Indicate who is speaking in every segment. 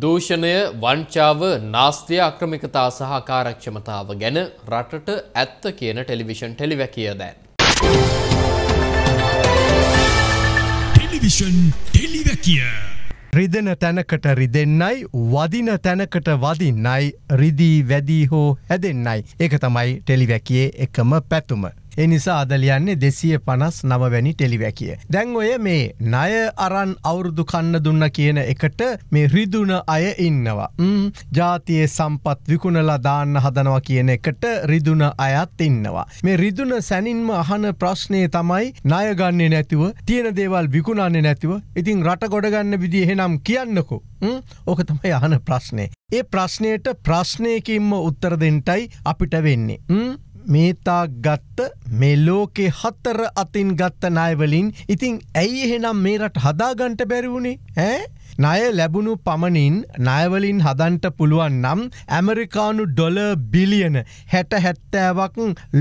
Speaker 1: දූෂණය වංචාව නාස්තිය අක්‍රමිකතා සහ කාරක්ෂමතාව ගැන රටට ඇත්ත කියන ටෙලිවිෂන් ටෙලිවැකිය දැන්. ටෙලිවිෂන් ටෙලිවැකිය. රිදෙන තැනකට රිදෙන්නයි වදින තැනකට වදින්නයි රිදී වැදී හෝ හැදෙන්නයි ඒක තමයි ටෙලිවැකියේ එකම පැතුම. එනිසා අදලියන්නේ දෙසිය පනස් නමවැනි ටෙලිවැකිය. දැන් ඔය මේ නය අරන් අවුරුදු කන්න දුන්න කියන එකට මේ රිදුන අය ඉන්නවා. ජාතියේ සම්පත් විකුණලා දාන්න හදනවා කියන එකට රිදුන අයත් ඉන්නවා. මේ රිදුන සැනින්ම අහන ප්‍රශ්නය තමයි නයගන්නේ නැතිව තියෙන දේවල් විකුණන්නේ නැතිව ඉතින් රට ගොඩගන්න විදි එහෙනම් කියන්නකෝ. ඕක තමයි අහන ප්‍රශ්නය. ඒ ප්‍රශ්නයට ප්‍රශ්නයකින්ම උත්තර දෙෙන්ටයි අපිට වෙන්නේ. මේතා ගත්ත මේ ලෝකෙ හත්තර අතින් ගත්ත නායවලින් ඉතින් ඇයි එහෙනම් මේරට හදාගන්ට බැරිවුණේ ඇ? ණය ලැබුණු පමණින් ණයවලින් හදන්ට පුළුවන් නම් ඇමරිකානු ඩොල බිලියන හැට හැත්තෑවක්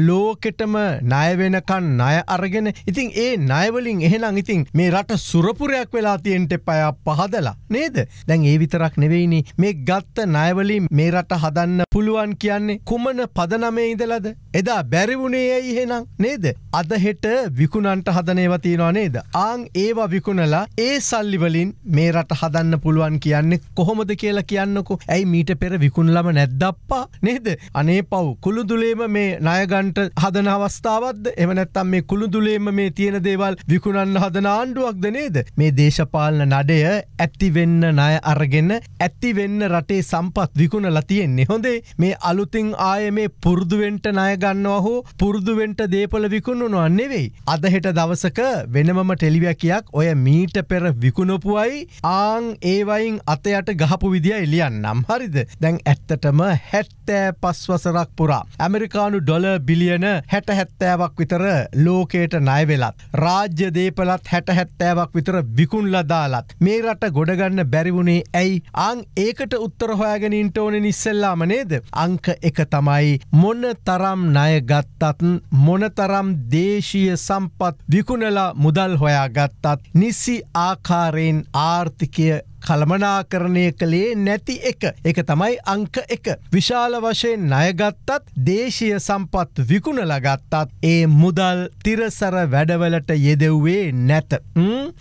Speaker 1: ලෝකෙටම ණයවෙනකන් ණය අරගෙන ඉතින් ඒ ණයවලින් එහෙනම් ඉතින් මේ රට සුරපුරයක් වෙලා තියෙන්ට පයා පහදලා නේද දැන් ඒ විතරක් නෙවෙයිනි මේ ගත්ත ණයවලින් මේ රට හදන්න පුළුවන් කියන්නේ කුමන පදනමේ ඉදලද එදා බැරිවුණේ ඇයි හෙනම් නේද අදහෙට විකුණන්ට හදනේවතිනවා නේද ආං ඒවා විකුණලා ඒ සල්ලිවලින් මේ රට හදන්න පුළුවන් කියන්නේ කොහොමද කියලා කියන්නකු ඇයි මීට පෙර විකුණලම නැද්දප්පා නේද අනේ පව් කුළුදුලේම මේ නයගන්ට හදන අවස්ථාවත්ද එමනැත්තම් මේ කුළුදුලේම මේ තියෙන දේවල් විකුණන්න හදන ආණ්ඩුවක්ද නේද මේ දේශපාලන නඩය ඇත්තිවෙන්න ණය අරගෙන ඇත්තිවෙන්න රටේ සම්පත් විකුණලා තියෙන්නේ හොඳේ මේ අලුතින් ආය මේ පුරුදුවෙන්ට ණයගන්නවා හෝ පුරුදුවෙන්ට දේපල විකුණුනවා නෙවෙයි අදහෙට දවසක වෙනමම ටෙලිවැකයක් ඔය මීට පෙර විකුණොපුයි ආ ආං ඒවයින් අතයට ගහපු විදිිය එලියන්නම් හරිද දැන් ඇත්තටම හැත්තෑ පස්වසරක් පුරා. ඇමරිකානු ඩොල බිලියන හැට හැත්තෑවක් විතර ලෝකයට නයවෙලත්. රාජ්‍ය දේපලත් හැට හැත්තෑවක් විතර විකුන්ලදාලත් මේ රට ගොඩගන්න බැරිවුණේ ඇයි අං ඒකට උත්තර හොයාගෙනින්ට ඕන නිස්සල්ලාම නේද අංක එක තමයි මොන්න තරම් ණය ගත්තත් මොනතරම් දේශීය සම්පත් විකුණලා මුදල් හොයා ගත්තත් නිසි ආකාරයෙන් ආර්ථික ikke කළමනාකරණය කළේ නැති එක. එක තමයි අංක එක. විශාල වශයෙන් ණයගත්තත් දේශය සම්පත් විකුණ ලගත්තත් ඒ මුදල් තිරසර වැඩවලට යෙදව්වේ නැත.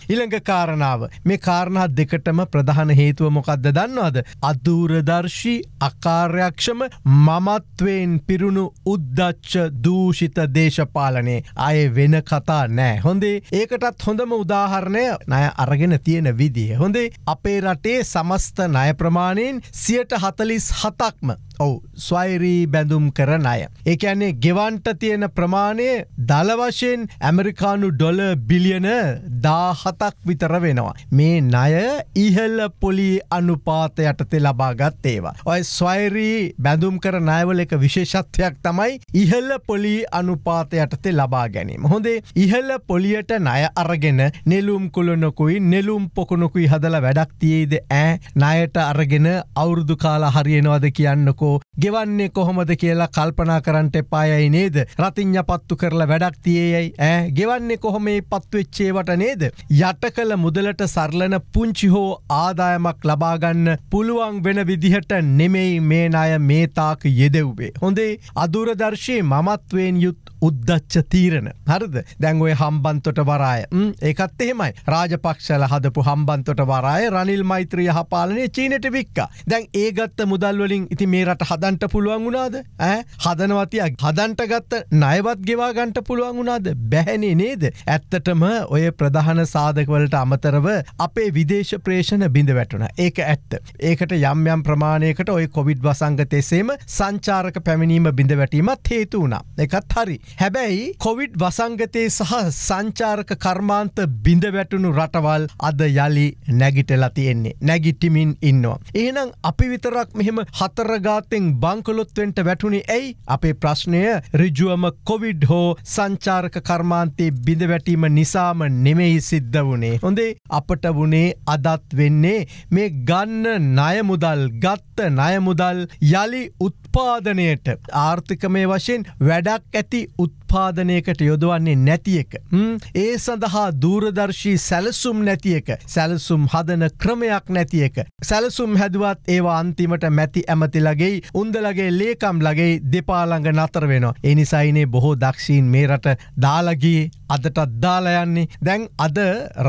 Speaker 1: ඉළඟ කාරණාව මේ කාරණත් දෙකටම ප්‍රධාන හේතුව මොකක්ද දන්නවාද. අදූරදර්ශී අකාර්යක්ෂම මමත්වෙන් පිරුණු උද්දච්ච දූෂිත දේශපාලනේ අය වෙන කතා නෑ. හොඳේ ඒකටත් හොඳම උදාහරණය නය අරගෙන තියෙන විදිහ. හොඳේ අපේ අපේ රටේ සමස්ත ණය ප්‍රමාණයෙන් සියට හතලිස් හතක්ම ආපහු ස්වෛරී බැඳුම් කරන අය. ඒඇන්නේ ගෙවන්ට තියෙන ප්‍රමාණය දලවශයෙන් ඇමරිකානු ඩොල බිලියන දාහතක් විතර වෙනවා. මේ නය ඉහල්ල පොලි අනුපාතයටතෙ ලබාගත් ඒවා. ඔය ස්වෛරී බැඳුම් කර නයවල එක විශේෂත්වයක් තමයි ඉහල්ල පොලි අනුපාතයටතේ ලබා ගැනීම. හොඳේ ඉහල්ල පොලියට නය අරගෙන නෙලුම් කොළොනොකුයි නෙලුම් පොකුණොකුයි හදල වැඩක් තියේද ඇ නයට අරගෙන අවුරුදු කාලා හරියනවාද කියන්නකෝ හෝ ගෙවන්නේ කොහොමද කියලා කල්පනා කරන්ට පායයි නේද රතිං්ඥ පත්තු කරලා වැඩක් තියේයයි ඇ ගෙවන්නේ කොහොමේ පත්තුවෙච්චේවට නේද යට කළ මුදලට සරලන පුංචි හෝ ආදායමක් ලබාගන්න පුළුවන් වෙන විදිහට නෙමෙයි මේනාය මේතාක යෙදෙව්වේ හොඳේ අදුරදර්ශයේ මමත්වෙන් යුත් උද්දච්ච තීරණ හරද දැන්ඔය හම්බන්තොට වරාය ඒකත් එහෙමයි රාජපක්ෂල හදපු හම්බන්තොට වරාය රනිල් මෛත්‍රිය හපාලනය චීනට වික්කා දැන් ඒගත්ත මුදල්වලින් ඉති මේ රට හදන්ට පුළුවන් වුණාද හදනවතියක් හදන්ට ගත්ත නයවත් ගෙවාගන්ට පුළුවන් වුණාද බැහැනේ නේද ඇත්තටම ඔය ප්‍රධාන සාධකවලට අමතරව අපේ විදේශ ප්‍රේෂණ බිඳ වැටුණ ඒක ඇත්ත ඒකට යම්යම් ප්‍රමාණයකට ඔය කොවිඩ් වසංගතෙසේම සංචාරක පැමිණීම බිඳ වැටීමත් හේතු වුණා එකත් හරි හැබැයි කොවිඩ් වසංගතයේ සහ සංචාරක කර්මාන්ත බිඳ වැටුණු රටවල් අද යළි නැගිටලා තියෙන්නේ නැගිටිමින් ඉන්නවා. එහෙනම් අපි විතරක් මෙහෙම හතරගාතෙන් බංකොලොත්වෙන්ට වැටුණේ ඇයි අපේ ප්‍රශ්නය රිජුවම කොවිඩ් හෝ සංචාරක කර්මාන්තයේ බිඳ වැටීම නිසාම නෙමෙයි සිද්ධ වුණේ. හොඳේ අපට වුණේ අදත් වෙන්නේ මේ ගන්න ණයමුදල් ගත්ත ණයමුදල් යළි උත් උත්පාදනයට ආර්ථිකමය වශයෙන් වැඩක් ඇති උත්පාදනයකට යොදවන්නේ නැති එක. ඒ සඳහා දූරදර්ශී සැලසුම් නැති එක සැලසුම් හදන ක්‍රමයක් නැති එක. සැලසුම් හැදුවත් ඒවා අන්තිමට මැති ඇමතිලගෙයි උන්දලගේ ලේකම් ලගේ දෙපාළඟ නතර වෙනවා. එනිසයිනේ බොහෝ දක්ෂීන් මේ රට දාලගී අදටත් දාලයන්නේ දැන් අද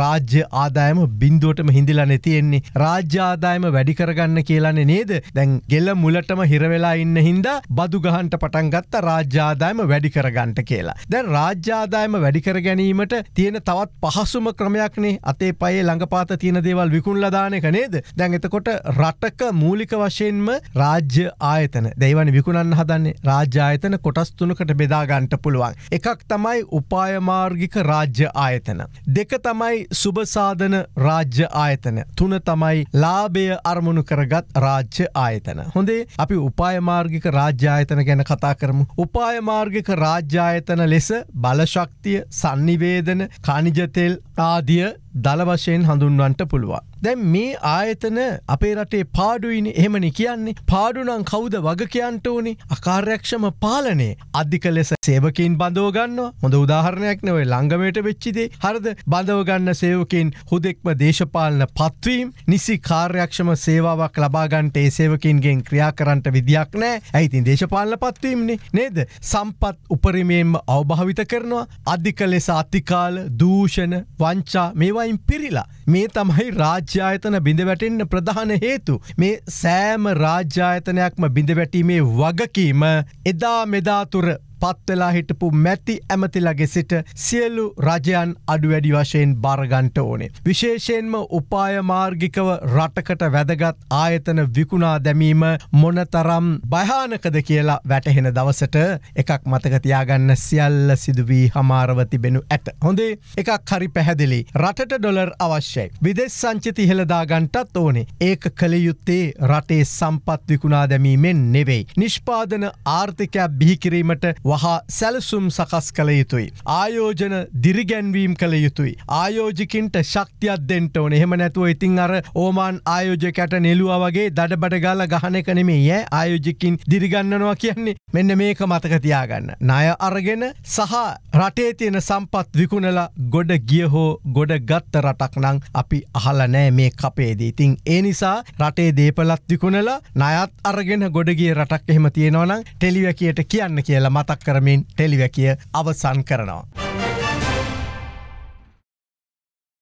Speaker 1: රාජ්‍ය ආදායම බින්දුවටම හිඳිලනෙ තියෙන්නේ රාජ්‍ය ආදායම වැඩිකරගන්න කියලන්නේ නේද දැන් ගෙල්ල මුලටම හිරවෙලාඉන්න ඉන්න හින්දා බදු ගහන්ට පටන්ගත්ත රාජ්‍යාදායම වැඩි කරගන්ට කියලා. දැන් රාජ්‍යාදායම වැඩිකර ගැනීමට තියෙන තවත් පහසුම ක්‍රමයක්නේ අතේ පයේ ළඟපාත තියෙන දේවල් විකුණලදානක නේද දැන් එතකොට රටක මූලික වශයෙන්ම රාජ්‍ය ආයතන දෙවන විකුණන්න හදන්නේ රාජ්‍යායතන කොටස්තුනකට බෙදාගන්ට පුළුවන්. එකක් තමයි උපායමාර්ගික රාජ්‍ය ආයතන. දෙක තමයි සුභසාධන රාජ්‍ය ආයතන. තුන තමයි ලාභය අරමුණු කරගත් රාජ්‍ය ආයතන. හොඳේ අපි උපායමාර් උපායමාර්ගික රාජ්‍යායතන ගැන කතා කරමු. උපායමාර්ගික රාජ්‍යායතන ලෙස බලශක්තිය සන්නිවේදන කනිජතෙල් ආදිය දළවශයෙන් හඳුන්වන්ට පුළුවන්. දැන් මේ ආයතන අපේ රටේ පාඩුයිනි එහෙමනි කියන්නේ පාඩුනම් කවුද වගකයන්ට ඕනි අකාර්යක්ෂම පාලනේ අධික ලෙස සේවකින් බඳෝගන්න හොඳ උදාහරණයක් නොවේ ළංඟමයට වෙච්චිදේ හරද බඳවගන්න සේවකින් හුදෙක්ම දේශපාලන පත්වීම් නිසි කාර්යක්ෂම සේවාවක් ලබාගන්ට ඒ සේවකින්ගෙන් ක්‍රියා කරන්ට විදියක් නෑ ඇයිතින් දේශපාලන පත්වීම්නි නේද සම්පත් උපරිමයෙන්ම අවභාවිත කරනවා අධික ලෙස අතිකාල දූෂණ වංචා මේවයින් පිරිලා මේ තමයි රාජ්‍ය රාජ්‍යායතන බිඳවැටෙන්න්න ප්‍රධාන හේතු. මේ සෑම රාජ්‍යායතනයක්ම බිඳවැටීමේ වගකීම එදා මෙදාතුර පත්වෙලා හිටපු මැති ඇමතිලගෙ සිට සියලු රජයන් අඩුවැඩි වශයෙන් බාරගන්ට ඕනේ. විශේෂයෙන්ම උපායමාර්ගිකව රටකට වැදගත් ආයතන විකුණා දැමීම මොනතරම් භයානකද කියලා වැටහෙන දවසට එකක් මතකතියාගන්න සියල්ල සිදුවී හමාරවතිබෙනු ඇත. හොඳේ එකක් හරි පැහැදිලි. රටට ඩොලර් අවශ්‍යයි. විදෙස් සංචිති හෙළදාගන්ටත් ඕනේ. ඒක කළයුත්තේ රටේ සම්පත් විකුණා දැමීමෙන් නෙවෙයි. නිෂ්පාදන ආර්ථිකයක් බිහිකිරීමට වහා සැලසුම් සකස් කළ යුතුයි. ආයෝජන දිරිගැන්වීම් කළ යුතුයි. ආයෝජිකින්ට ශක්තියක් දෙන්ට ඕන එහෙම නැතුව ඉතින් අර ඕමාන් ආයෝජකට නෙලුව වගේ දඩ බඩගාල ගහනකනෙමේ ඒ ආයෝජිකින් දිරිගන්නවා කියන්නේ මෙන්න මේක මතකතියාගන්න. ණය අරගෙන සහ රටේ තියෙන සම්පත් විකුණලා ගොඩ ගිය හෝ ගොඩ ගත්ත රටක් නං අපි අහල නෑ මේ කපේදී. තින් ඒ නිසා රටේ දේපලත් විකුණලා නයත් අරගෙන ගොඩගේ රටක් එහෙම තියෙනවනම් ටෙලිවැකයට කියන්න කියලා මතක් මතක් කරමින් ටෙලිවැකිය අවසන් කරනවා.